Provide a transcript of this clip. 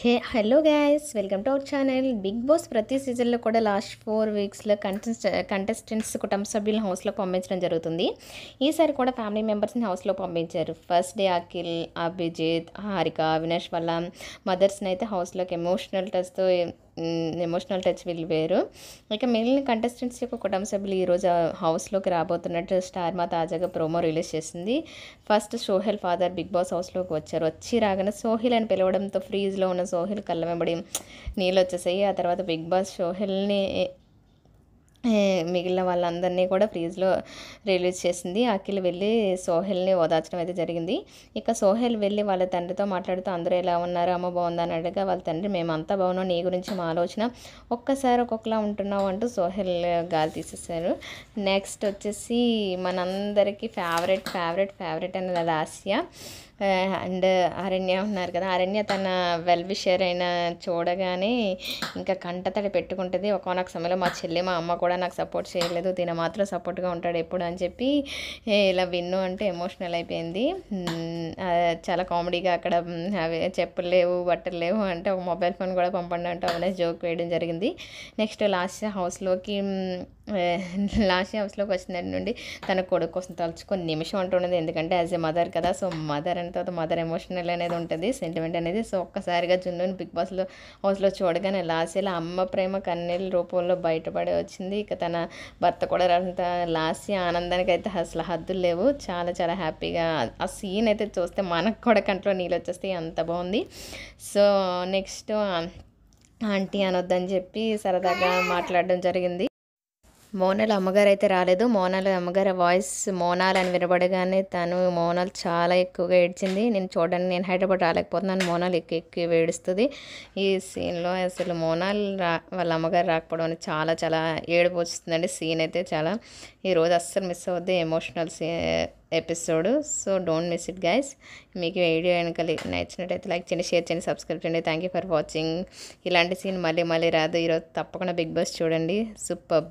hey hello guys welcome to our channel Bigg Boss ప్రతి సీజన్లో కూడా లాస్ట్ ఫోర్ వీక్స్లో కంటెస్ట్ కంటెస్టెంట్స్ కుటుంబ సభ్యులను హౌస్లోకి పంపించడం జరుగుతుంది ఈసారి కూడా ఫ్యామిలీ మెంబర్స్ని హౌస్లో పంపించారు ఫస్ట్ డే అఖిల్ అభిజిత్ హారిక అవినాష్ వల్ల మదర్స్ని అయితే హౌస్లోకి ఎమోషనల్ టచ్తో ఎమోషనల్ టచ్ వీళ్ళు వేరు ఇక మిగిలిన కంటెస్టెంట్స్ యొక్క కుటుంబ సభ్యులు ఈరోజు హౌస్లోకి రాబోతున్నట్టు స్టార్ మా తాజాగా ప్రోమో రిలీజ్ చేసింది first Sohel father Bigg Boss హౌస్లోకి వచ్చారు వచ్చి రాగానే సోహిల్ అని పిలవడంతో ఫ్రీజ్లో ఉన్న సోహిల్ కళ్ళ వెంబడి నీళ్ళు వచ్చేసాయి ఆ తర్వాత బిగ్ బాస్ సోహిల్ని మిగిలిన వాళ్ళందరినీ కూడా ఫ్రీజ్లో రిలీజ్ చేసింది అఖిల్ వెళ్ళి సోహెల్ని ఓదార్చడం అయితే జరిగింది ఇక సోహెల్ వెళ్ళి వాళ్ళ తండ్రితో మాట్లాడుతూ అందరూ ఎలా ఉన్నారు అమ్మ బాగుందా అని అడగ వాళ్ళ తండ్రి మేమంతా బాగున్నాం నీ గురించి మా ఆలోచన ఒక్కసారి ఒక్కొక్కలా ఉంటున్నావు అంటూ సోహెల్ గాలి తీసేశారు నెక్స్ట్ వచ్చేసి మనందరికీ ఫేవరెట్ ఫేవరెట్ ఫేవరెట్ అనేది అది ఆసియా అండ్ అరణ్య ఉన్నారు కదా అరణ్య తన వెల్ విషర్ అయిన చూడగానే ఇంకా కంటతడి పెట్టుకుంటుంది ఒకనొక సమయంలో మా చెల్లి మా అమ్మ కూడా నాకు సపోర్ట్ చేయలేదు తిన మాత్రం సపోర్ట్గా ఉంటాడు ఎప్పుడు అని చెప్పి ఇలా విన్ను అంటే ఎమోషనల్ అయిపోయింది చాలా కామెడీగా అక్కడ అవి చెప్పులు లేవు బట్టలు లేవు అంటే ఒక మొబైల్ ఫోన్ కూడా పంపండి అంటే అవనే జోక్ వేయడం జరిగింది నెక్స్ట్ లాస్ట్ హౌస్లోకి లాస్ట్ హౌస్లోకి వచ్చిన నుండి తన కొడుకు కోసం తలుచుకొని నిమిషం అంటుండదు ఎందుకంటే యాజ్ ఎ మదర్ కదా సో మదర్ దాని తర్వాత మదర్ ఎమోషనల్ అనేది ఉంటుంది సెంటిమెంట్ అనేది సో ఒక్కసారిగా జున్నుని బిగ్ బాస్లో హౌస్లో చూడగానే ఇలా అమ్మ ప్రేమ కన్నీళ్ళ రూపంలో బయటపడి వచ్చింది ఇక తన భర్త కూడా అంత లాస్ట్ ఆనందానికి అయితే అసలు హద్దులు లేవు చాలా చాలా హ్యాపీగా ఆ సీన్ అయితే చూస్తే మనకు కూడా కంట్లో నీళ్ళు వచ్చేస్తే అంత బాగుంది సో నెక్స్ట్ ఆంటీ అనొద్దని చెప్పి సరదాగా మాట్లాడడం జరిగింది మోనాల్ అమ్మగారు అయితే రాలేదు మోనాల్ అమ్మగారి వాయిస్ మోనాల్ అని వినబడగానే తను మోనాల్ చాలా ఎక్కువగా ఏడ్చింది నేను చూడండి నేను హైదరాబాద్ రాలేకపోతున్నాను మోనాల్ ఎక్కువ ఎక్కువ ఏడుస్తుంది ఈ సీన్లో అసలు మోనాల్ రా వాళ్ళ అమ్మగారు రాకపోవడం అనేది చాలా చాలా ఏడుపు వస్తుందండి సీన్ అయితే చాలా ఈరోజు అస్సలు మిస్ అవుద్ది ఎమోషనల్ సీ episode so don't miss it guys మీకు వీడియో కనుక నచ్చినట్టయితే లైక్ చేయండి షేర్ చేయండి సబ్స్క్రైబ్ చేయండి థ్యాంక్ యూ ఫర్ వాచింగ్ ఇలాంటి సీన్ మళ్ళీ మళ్ళీ రాదు ఈరోజు తప్పకుండా బిగ్ బాస్ చూడండి సూపర్